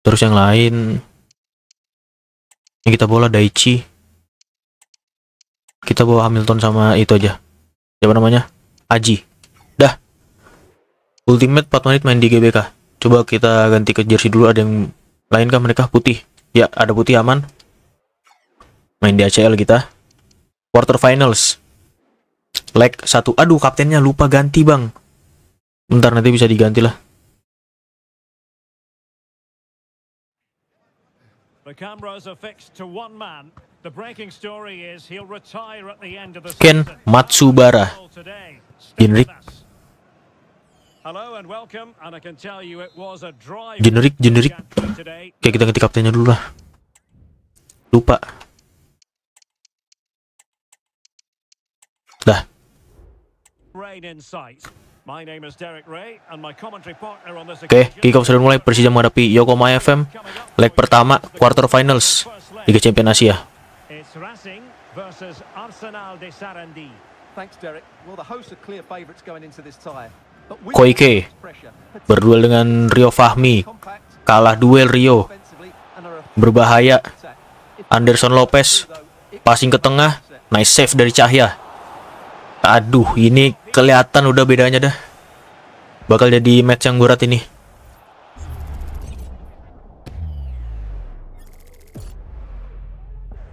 Terus yang lain yang kita bola Daichi. Kita bawa Hamilton sama itu aja. Siapa namanya? Aji. Dah. Ultimate 4 menit main di GBK. Coba kita ganti ke jersey dulu ada yang lain kah mereka putih? Ya, ada putih aman. Main di ACL kita. Quarter finals lag satu aduh kaptennya lupa ganti bang bentar nanti bisa diganti lah Ken Matsubara Generic Generic, generic Oke kita ganti kaptennya dulu lah Lupa Dah Rain in sight. My name is Derek Ray and my commentary partner on this Oke, okay, kick off sudah mulai Persija menghadapi Yokohama FM leg pertama quarter finals Liga Champion Asia. Koike berduel dengan Rio Fahmi kalah duel Rio berbahaya Anderson Lopez passing ke tengah nice save dari Cahya aduh ini kelihatan udah bedanya dah. Bakal jadi match yang berat ini.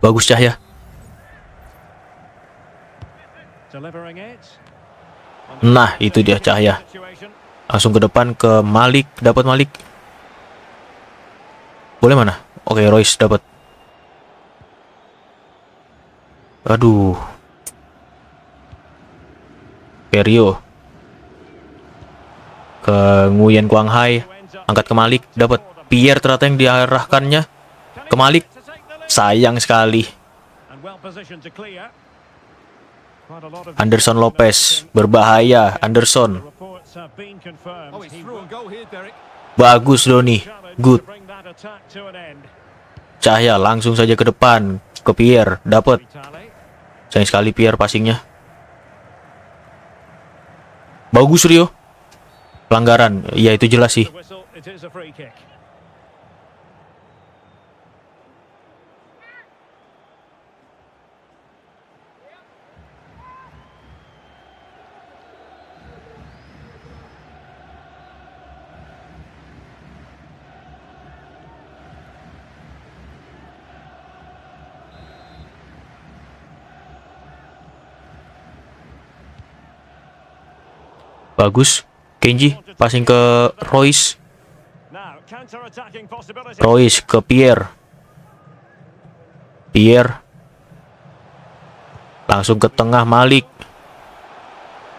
Bagus Cahya. Nah, itu dia Cahya. Langsung ke depan ke Malik, dapat Malik. Boleh mana? Oke, Royce dapat. Aduh. Rio Ke Nguyen Quang Hai, angkat ke Malik, dapat Pierre ternyata yang diarahkannya ke Malik. Sayang sekali. Anderson Lopez berbahaya Anderson bagus Doni good Cahya langsung saja ke depan ke Pierre dapat sayang sekali Pierre passingnya Bagus Rio. Pelanggaran, ya itu jelas sih. Bagus. Kenji passing ke Royce. Royce ke Pierre. Pierre langsung ke tengah Malik.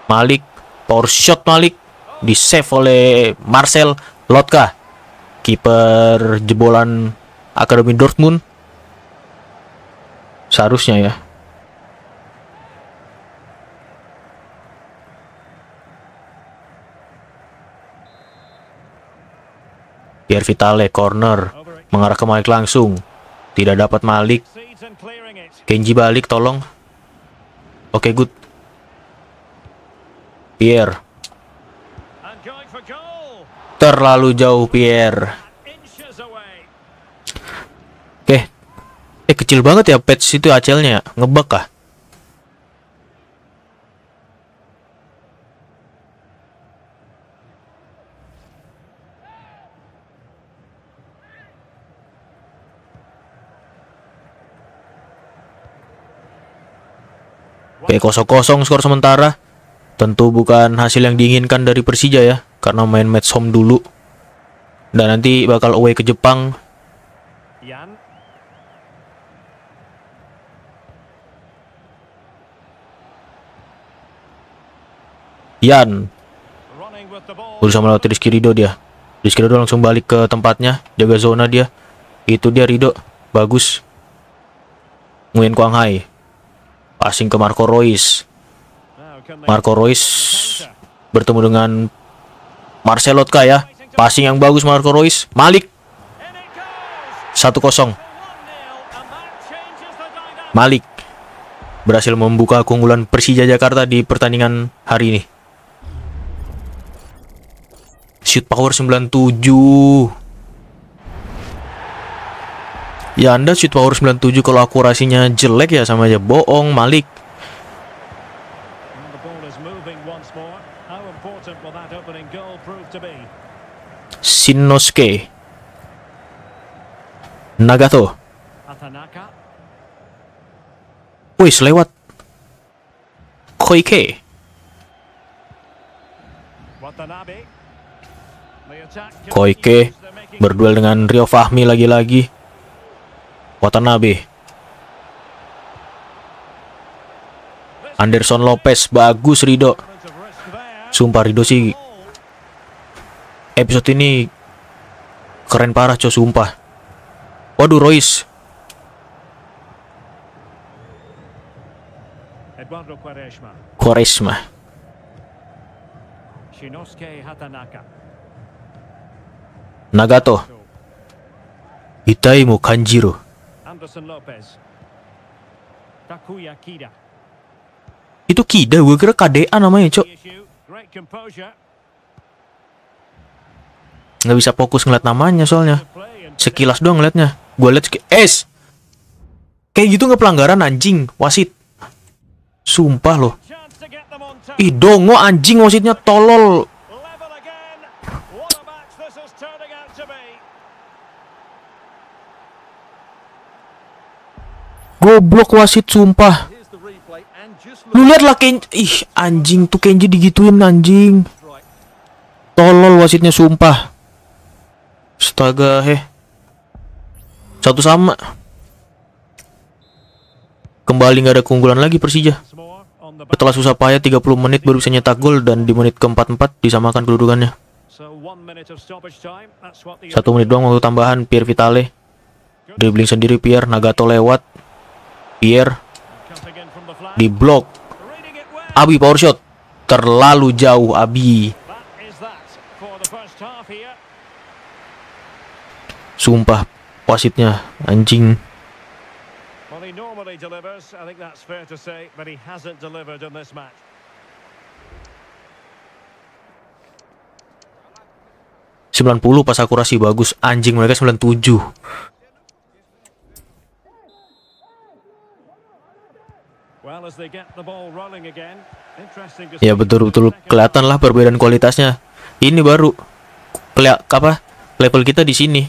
Malik power shot Malik di save oleh Marcel Lotka. Kiper jebolan Akademi Dortmund. Seharusnya ya. Pierre Vitale corner mengarah ke Malik langsung. Tidak dapat Malik. Kenji balik tolong. Oke, okay, good. Pierre. Terlalu jauh Pierre. Oke. Eh, okay. Eh kecil banget ya patch itu acelnya. Ngebak kah? Kayak kosong-kosong skor sementara. Tentu bukan hasil yang diinginkan dari Persija ya, karena main match home dulu. Dan nanti bakal away ke Jepang. Yan. Yan. Berusaha melewati Rizky Rido dia. Rizky Rido langsung balik ke tempatnya, jaga zona dia. Itu dia Rido. Bagus. Nguyen Kuang Hai. Passing ke Marco Reus. Marco Reus bertemu dengan Marcelo Tka ya. Passing yang bagus Marco Reus. Malik. 1-0. Malik berhasil membuka keunggulan Persija Jakarta di pertandingan hari ini. Shoot power 97. Ya Anda shoot power 97 kalau akurasinya jelek ya sama aja bohong Malik. Shinosuke Nagato Wih lewat Koike Koike berduel dengan Rio Fahmi lagi-lagi Watanabe. Anderson Lopez bagus Rido. Sumpah Rido sih episode ini keren parah co sumpah. Waduh Royce. Quaresma. Nagato. Itai Kanjiro. Anderson Lopez. Takuya Kida. Itu Kida, gue kira KDA namanya, Cok. Gak bisa fokus ngeliat namanya soalnya. Sekilas doang ngeliatnya. Gue liat, S. Kayak gitu nggak pelanggaran anjing, wasit. Sumpah loh. Ih, dongo anjing wasitnya tolol. Goblok wasit sumpah. Lu lihat lah Kenji. Ih, anjing tuh Kenji digituin anjing. Tolol wasitnya sumpah. Astaga, heh. Satu sama. Kembali nggak ada keunggulan lagi Persija. Setelah susah payah 30 menit baru bisa nyetak gol dan di menit ke empat disamakan kedudukannya. Satu menit doang waktu tambahan Pierre Vitale. Dribbling sendiri Pierre, Nagato lewat, Pierre diblok Abi power shot terlalu jauh Abi sumpah wasitnya anjing Sembilan puluh pas akurasi bagus anjing mereka sembilan tujuh. Ya betul-betul kelihatan lah perbedaan kualitasnya. Ini baru kelihat apa level kita di sini.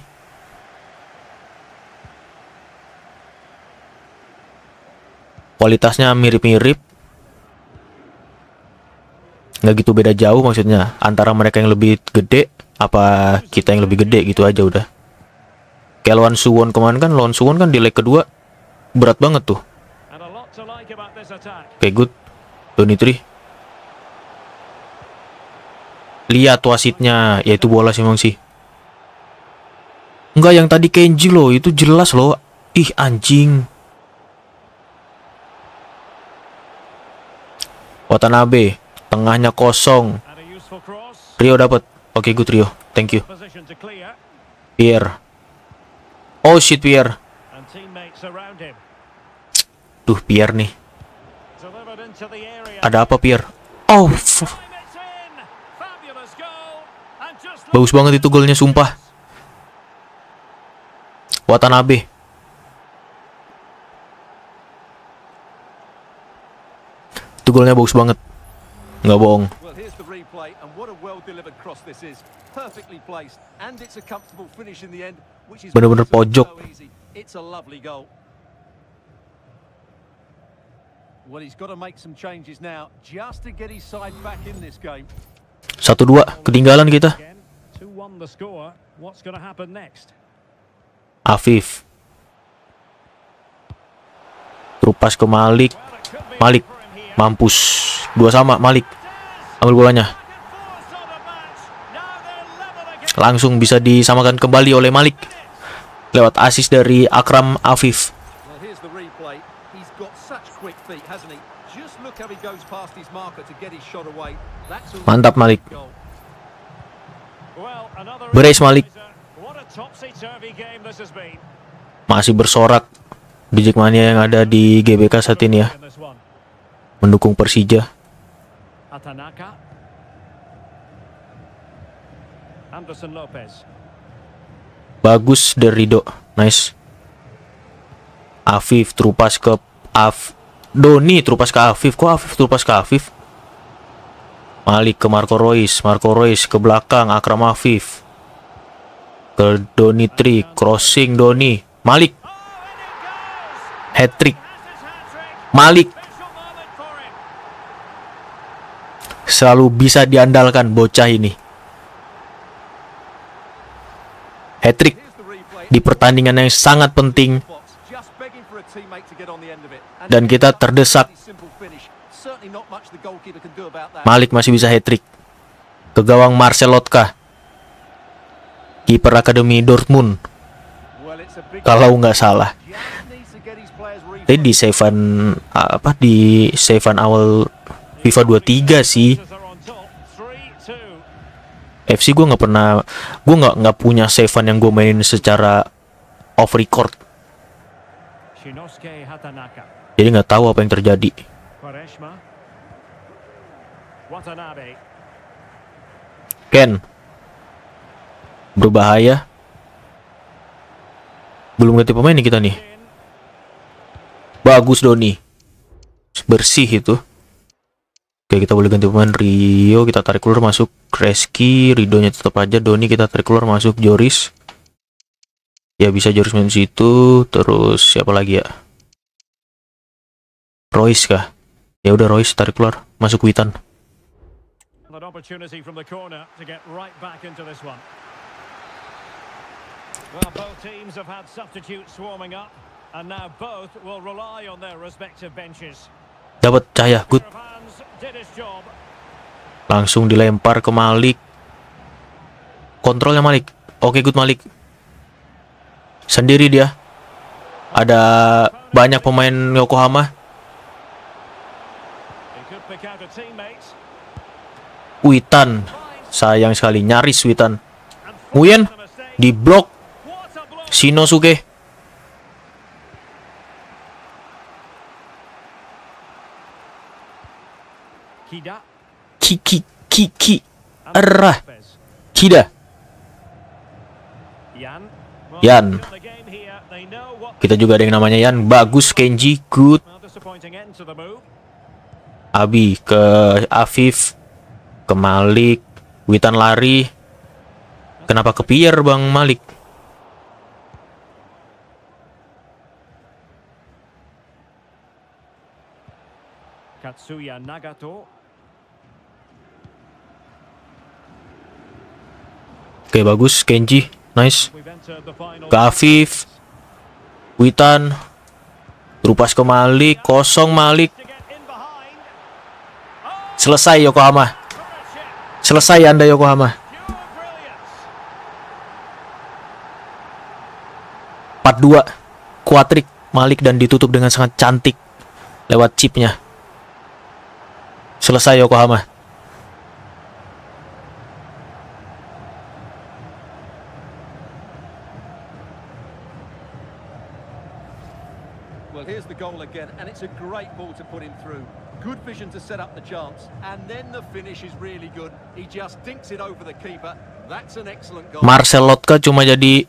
Kualitasnya mirip-mirip. Nggak gitu beda jauh maksudnya antara mereka yang lebih gede apa kita yang lebih gede gitu aja udah. Kayak lawan Suwon kemarin kan lawan Suwon kan di leg kedua berat banget tuh. Oke, okay, good. tri. Lihat wasitnya, yaitu bola sih emang sih. Enggak yang tadi Kenji lo, itu jelas lo. Ih anjing. Watanabe, tengahnya kosong. Rio dapat. Oke, okay, good Rio. Thank you. Pierre. Oh shit Pierre. Tuh Pierre nih. Ada apa, Pierre? Oh, Bagus banget itu golnya, sumpah. Watanabe. Itu golnya bagus banget. Gak bohong. Bener-bener pojok. Well, he's got to make some changes now just to get his side back in this game. 1-2 ketinggalan kita. Afif. Terupas ke Malik. Malik mampus. Dua sama Malik. Ambil bolanya. Langsung bisa disamakan kembali oleh Malik lewat asis dari Akram Afif. Mantap Malik. Beres Malik. Masih bersorak di Mania yang ada di GBK saat ini ya. Mendukung Persija. Atanaka. Anderson Lopez. Bagus Derido. Nice. Afif terupas ke Af Doni terupas ke Afif. Kok Afif terupas ke Afif? Malik ke Marco Reus, Marco Reus ke belakang. Akram Afif. Ke Doni Tri. Crossing Doni. Malik. Hat-trick. Malik. Selalu bisa diandalkan bocah ini. Hat-trick. Di pertandingan yang sangat penting dan kita terdesak. Malik masih bisa hat-trick. Ke gawang Marcel Kiper Akademi Dortmund. Kalau nggak salah. Tadi eh, di seven apa di seven awal FIFA 23 sih. FC gue nggak pernah gue nggak nggak punya seven yang gue mainin secara off record jadi nggak tahu apa yang terjadi. Ken berbahaya. Belum ganti pemain nih kita nih. Bagus Doni. Bersih itu. Oke, kita boleh ganti pemain Rio, kita tarik keluar masuk Kreski, Ridonya tetap aja, Doni kita tarik keluar masuk Joris. Ya bisa Joris main situ, terus siapa lagi ya? Royce kah? Ya udah Royce tarik keluar, masuk Witan. Well, Dapat cahaya, good. Langsung dilempar ke Malik. Kontrolnya Malik. Oke, good Malik. Sendiri dia. Ada banyak pemain Yokohama. Witan. Sayang sekali nyaris Witan. Nguyen blok Shinosuke. Kiki kiki Errah Kida. Yan. Kita juga ada yang namanya Yan. Bagus Kenji, good. Abi ke Afif ke Malik. Witan lari. Kenapa ke pier Bang Malik? Katsuya Nagato. Oke, bagus Kenji. Nice. Ke Afif. Witan. rupas ke Malik, kosong Malik. Oh! Selesai Yokohama. Selesai Anda Yokohama. 4-2. Kuatrik Malik dan ditutup dengan sangat cantik lewat chipnya. Selesai Yokohama. Well, here's the goal again, and it's a great ball to put him through. Good vision to set up the chance. And then the finish is really good. He just dinks it over the keeper. That's an excellent goal. Marcel Lotka cuma jadi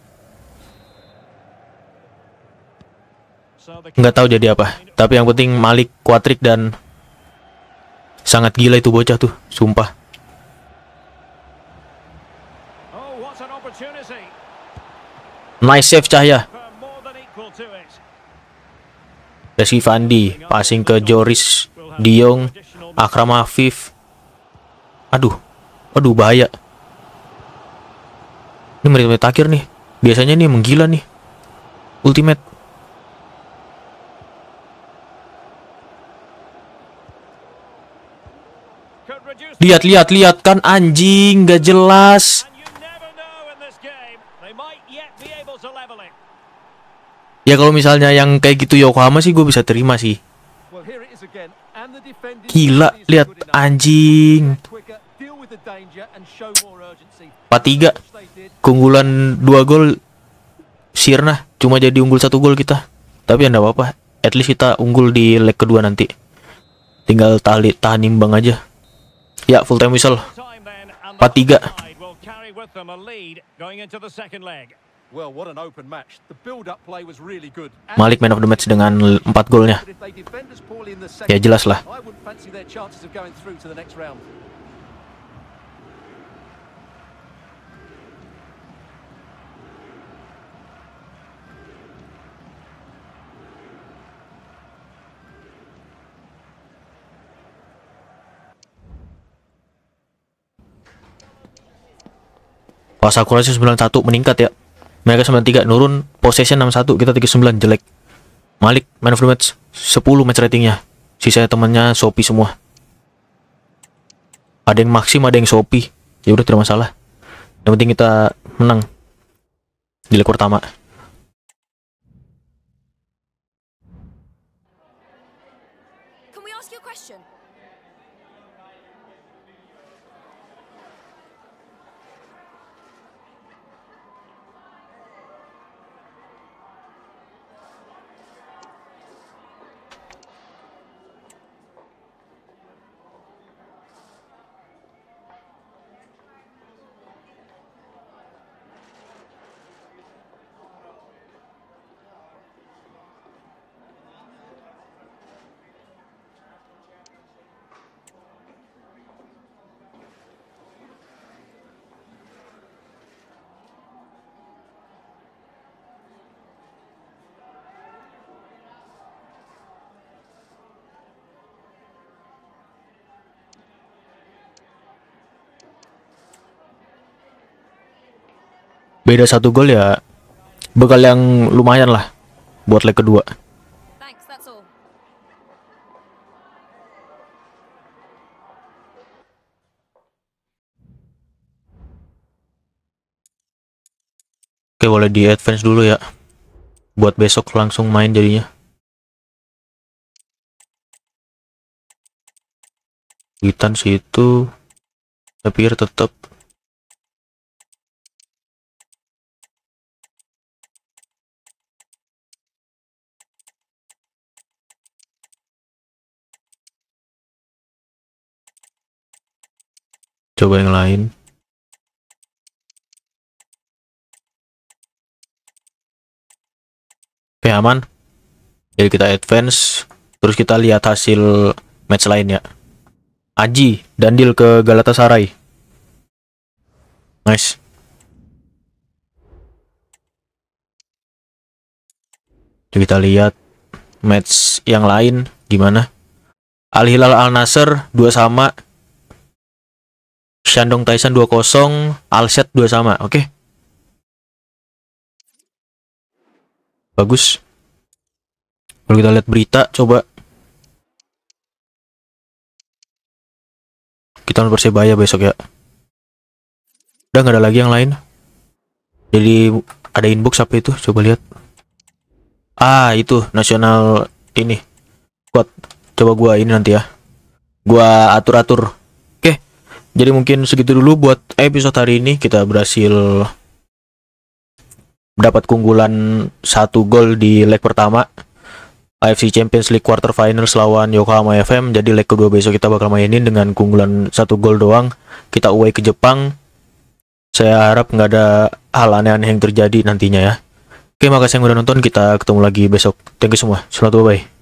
nggak tahu jadi apa. Tapi yang penting Malik Kuatrik dan sangat gila itu bocah tuh, sumpah. Oh, nice save Cahya. Resi Fandi passing ke Joris. Diong, Akram Afif. Aduh, aduh bahaya. Ini menit-menit akhir nih. Biasanya nih menggila nih. Ultimate. Lihat, lihat, lihat kan anjing, gak jelas. Ya kalau misalnya yang kayak gitu Yokohama sih gue bisa terima sih. Gila, lihat anjing. 4-3. Keunggulan 2 gol Sirna cuma jadi unggul satu gol kita. Tapi enggak ya apa-apa. At least kita unggul di leg kedua nanti. Tinggal tali tahan imbang aja. Ya, full time whistle. 4-3. Malik man of the match dengan 4 golnya. Ya jelas lah. Pas akurasi 91 meningkat ya. Mereka 93 nurun possession 61 kita 39 jelek. Malik man of the match 10 match ratingnya. Sisanya temannya Shopee semua. Ada yang maksim ada yang Shopee. Ya udah tidak masalah. Yang penting kita menang di leg pertama. beda satu gol ya bekal yang lumayan lah buat leg kedua. Oke, boleh di advance dulu ya. Buat besok langsung main jadinya. Gitan situ. Tapi tetap coba yang lain oke aman jadi kita advance terus kita lihat hasil match lain ya Aji deal ke Galatasaray nice Jadi kita lihat match yang lain gimana Al Hilal Al Nasr dua sama Shandong Tyson 2-0, Alset 2 sama. Oke. Okay. Bagus. Kalau kita lihat berita, coba. Kita lawan Persebaya besok ya. Udah nggak ada lagi yang lain. Jadi ada inbox apa itu? Coba lihat. Ah, itu nasional ini. Kuat. Coba gua ini nanti ya. Gua atur-atur jadi mungkin segitu dulu buat episode hari ini kita berhasil dapat keunggulan satu gol di leg pertama AFC Champions League quarter finals lawan Yokohama FM. Jadi leg kedua besok kita bakal mainin dengan keunggulan satu gol doang. Kita away ke Jepang. Saya harap nggak ada hal aneh-aneh yang terjadi nantinya ya. Oke, makasih yang udah nonton. Kita ketemu lagi besok. Thank you semua. Selamat bye-bye.